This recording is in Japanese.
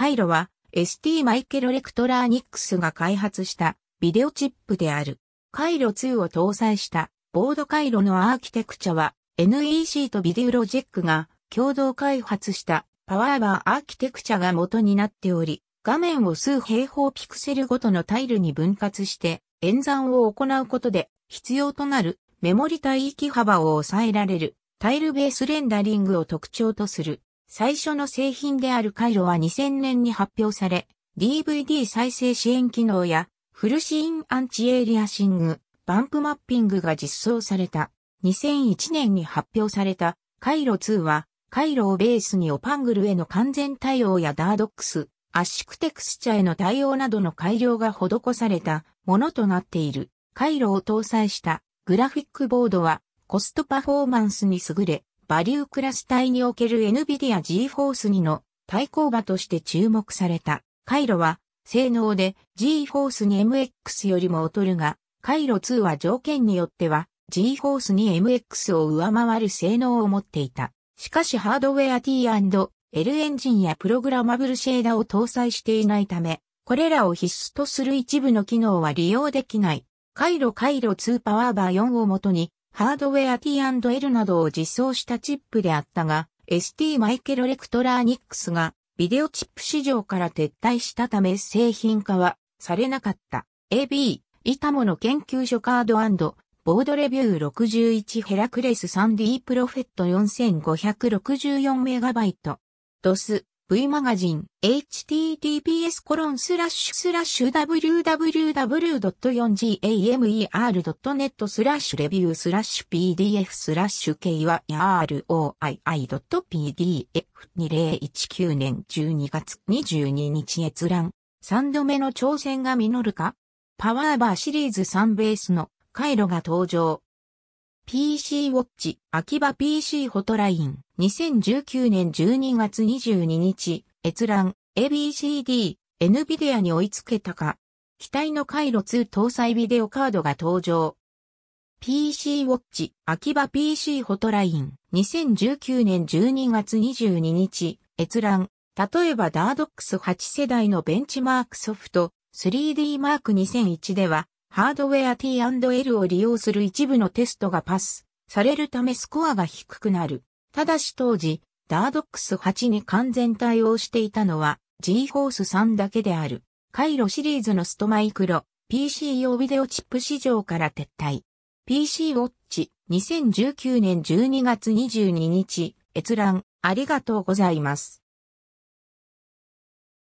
回路は ST マイケル・レクトラーニックスが開発したビデオチップである。回路2を搭載したボード回路のアーキテクチャは NEC とビデオロジックが共同開発したパワーバーアーキテクチャが元になっており、画面を数平方ピクセルごとのタイルに分割して演算を行うことで必要となるメモリ帯域幅を抑えられるタイルベースレンダリングを特徴とする。最初の製品である回路は2000年に発表され、DVD 再生支援機能やフルシーンアンチエイリアシング、バンプマッピングが実装された。2001年に発表された回路2は、回路をベースにオパングルへの完全対応やダードックス、圧縮テクスチャへの対応などの改良が施されたものとなっている。回路を搭載したグラフィックボードはコストパフォーマンスに優れ、バリュークラス帯における NVIDIA GForce 2の対抗馬として注目された。回路は、性能で GForce 2 MX よりも劣るが、回路2は条件によっては GForce 2 MX を上回る性能を持っていた。しかしハードウェア T&L エンジンやプログラマブルシェーダを搭載していないため、これらを必須とする一部の機能は利用できない。回路回路2パワーバー4をもとにハードウェア T&L などを実装したチップであったが、ST マイケルレクトラーニックスがビデオチップ市場から撤退したため製品化はされなかった。AB、イタモの研究所カードボードレビュー61ヘラクレス 3D プロフェット 4564MB。ドス、V マガジン、https コロンスラッシュスラッシュ www.4gamer.net スラッシュレビュースラッシュ pdf スラッシュ k y roii.pdf2019 年12月22日閲覧。3度目の挑戦が実るかパワーバーシリーズ3ベースの回路が登場。PC ウォッチ、秋葉 PC ホトライン、2019年12月22日、閲覧、ABCD、NVIDIA に追いつけたか、機体の回路2搭載ビデオカードが登場。PC ウォッチ、秋葉 PC ホトライン、2019年12月22日、閲覧、例えば DARDOX 8世代のベンチマークソフト、3D マーク2001では、ハードウェア T&L を利用する一部のテストがパスされるためスコアが低くなる。ただし当時、DARDOX8 に完全対応していたのは GForce 3だけである。回路シリーズのストマイクロ PC 用ビデオチップ市場から撤退。PC ウォッチ2019年12月22日閲覧ありがとうございます。